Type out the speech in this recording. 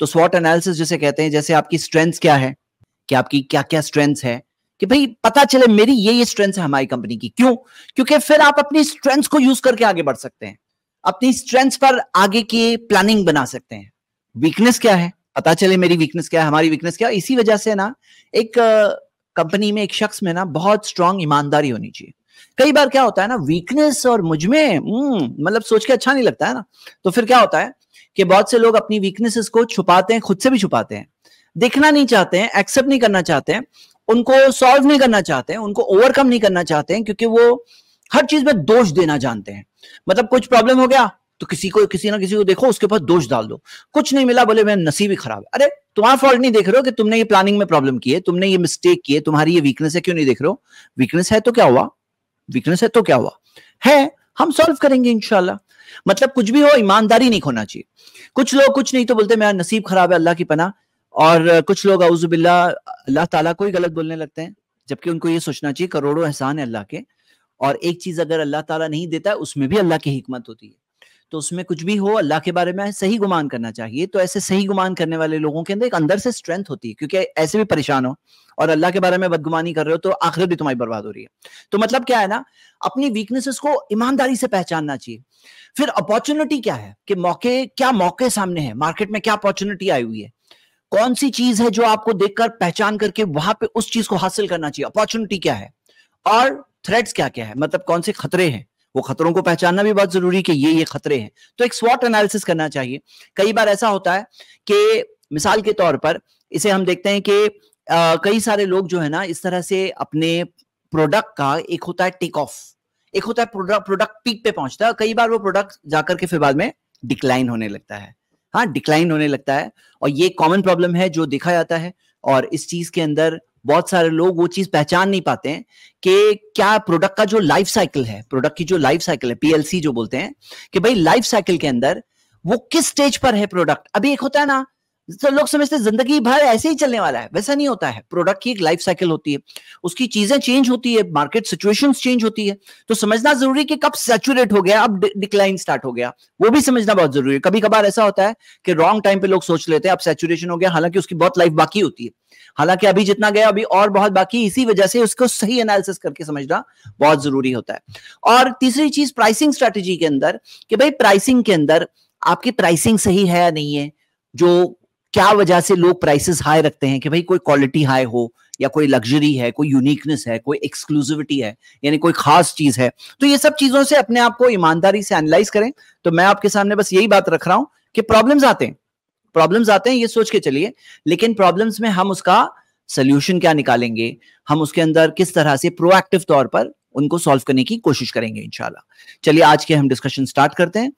तो स्वॉट एनालिसिस जिसे कहते हैं जैसे आपकी स्ट्रेंथ क्या है कि आपकी क्या क्या स्ट्रेंथ है कि भाई पता चले मेरी ये ये स्ट्रेंथ है हमारी कंपनी की क्यों क्योंकि फिर आप अपनी स्ट्रेंथ को यूज करके आगे बढ़ सकते हैं अपनी स्ट्रेंथ पर आगे की प्लानिंग बना सकते हैं वीकनेस क्या है पता चले मेरी वीकनेस क्या है हमारी वीकनेस क्या है इसी वजह से ना एक कंपनी में एक शख्स में ना बहुत स्ट्रांग ईमानदारी होनी चाहिए कई बार क्या होता है ना वीकनेस और मुझमें हम्म, मतलब सोच के अच्छा नहीं लगता है ना तो फिर क्या होता है कि बहुत से लोग अपनी वीकनेसेस को छुपाते हैं खुद से भी छुपाते हैं देखना नहीं चाहते हैं एक्सेप्ट नहीं करना चाहते हैं उनको सॉल्व नहीं करना चाहते हैं उनको ओवरकम नहीं करना चाहते हैं क्योंकि वो हर चीज में दोष देना जानते हैं मतलब कुछ प्रॉब्लम हो गया तो किसी को किसी ना किसी को देखो उसके ऊपर दोष डाल दो कुछ नहीं मिला बोले मेरा नसीब ही खराब है अरे तुम्हारा फॉल्ट नहीं देख रहे हो कि तुमने ये प्लानिंग में प्रॉब्लम की है तुमने ये मिस्टेक की है तुम्हारी ये वीकनेस है क्यों नहीं देख रहे हो वीकनेस है तो क्या हुआ वीकनेस है तो क्या हुआ है हम सॉल्व करेंगे इनशाला मतलब कुछ भी हो ईमानदारी नहीं खोना चाहिए कुछ लोग कुछ नहीं तो बोलते मेरा नसीब खराब है अल्लाह की पना और कुछ लोग अउजुबिल्ला अल्लाह ताला को ही गलत बोलने लगते हैं जबकि उनको ये सोचना चाहिए करोड़ों एहसान है अल्लाह के और एक चीज अगर अल्लाह ताला नहीं देता उसमें भी अल्लाह की हिकमत होती है तो उसमें कुछ भी हो अल्लाह के बारे में सही गुमान करना चाहिए तो ऐसे सही गुमान करने वाले लोगों के अंदर एक अंदर से स्ट्रेंथ होती है क्योंकि ऐसे भी परेशान हो और अल्लाह के बारे में बदगुमानी कर रहे हो तो आखिर भी तुम्हारी बर्बाद हो रही है तो मतलब क्या है ना अपनी वीकनेसेस को ईमानदारी से पहचानना चाहिए फिर अपॉर्चुनिटी क्या है कि मौके क्या मौके सामने है मार्केट में क्या अपॉर्चुनिटी आई हुई है कौन सी चीज है जो आपको देखकर पहचान करके वहां पे उस चीज को हासिल करना चाहिए अपॉर्चुनिटी क्या है और थ्रेड्स क्या क्या है मतलब कौन से खतरे हैं वो खतरों को पहचानना भी बहुत जरूरी कि ये ये खतरे हैं तो एक स्वॉट एनालिसिस करना चाहिए कई बार ऐसा होता है कि मिसाल के तौर पर इसे हम देखते हैं कि कई सारे लोग जो है ना इस तरह से अपने प्रोडक्ट का एक होता है टेक ऑफ एक होता है प्रोडक्ट प्रोडक्ट पीक पे पहुंचता है कई बार वो प्रोडक्ट जाकर के फिर बाद में डिक्लाइन होने लगता है हाँ डिक्लाइन होने लगता है और ये कॉमन प्रॉब्लम है जो देखा जाता है और इस चीज के अंदर बहुत सारे लोग वो चीज पहचान नहीं पाते हैं कि क्या प्रोडक्ट का जो लाइफ साइकिल है प्रोडक्ट की जो लाइफ साइकिल है पीएलसी जो बोलते हैं कि भाई लाइफ साइकिल के अंदर वो किस स्टेज पर है प्रोडक्ट अभी एक होता है ना तो लोग समझते हैं जिंदगी भर ऐसे ही चलने वाला है वैसा नहीं होता है प्रोडक्ट की एक लाइफ साइकिल होती है उसकी चीजें चेंज होती है मार्केट सिचुएशन चेंज होती है तो समझना जरूरी कि कब सेचुरेट हो गया अब डिक्लाइन स्टार्ट हो गया वो भी समझना बहुत जरूरी है कभी कभार ऐसा होता है कि रॉन्ग टाइम पे लोग सोच लेते हैं अब सेचुरेशन हो गया हालांकि उसकी बहुत लाइफ बाकी होती है हालांकि अभी जितना गया अभी और बहुत बाकी इसी वजह से उसको सही एनालिसिस करके समझना बहुत जरूरी होता है और तीसरी चीज प्राइसिंग स्ट्रेटेजी के अंदर कि भाई प्राइसिंग के अंदर आपकी प्राइसिंग सही है या नहीं है जो क्या वजह से लोग प्राइसेस हाई रखते हैं कि भाई कोई क्वालिटी हाई हो या कोई लग्जरी है कोई यूनिकनेस है कोई एक्सक्लूसिविटी है यानी कोई खास चीज है तो ये सब चीजों से अपने आप को ईमानदारी से एनालाइज करें तो मैं आपके सामने बस यही बात रख रहा हूं कि प्रॉब्लम्स आते हैं प्रॉब्लम्स आते हैं ये सोच के चलिए लेकिन प्रॉब्लम्स में हम उसका सोल्यूशन क्या निकालेंगे हम उसके अंदर किस तरह से प्रोएक्टिव तौर पर उनको सॉल्व करने की कोशिश करेंगे इंशाल्लाह चलिए आज के हम डिस्कशन स्टार्ट करते हैं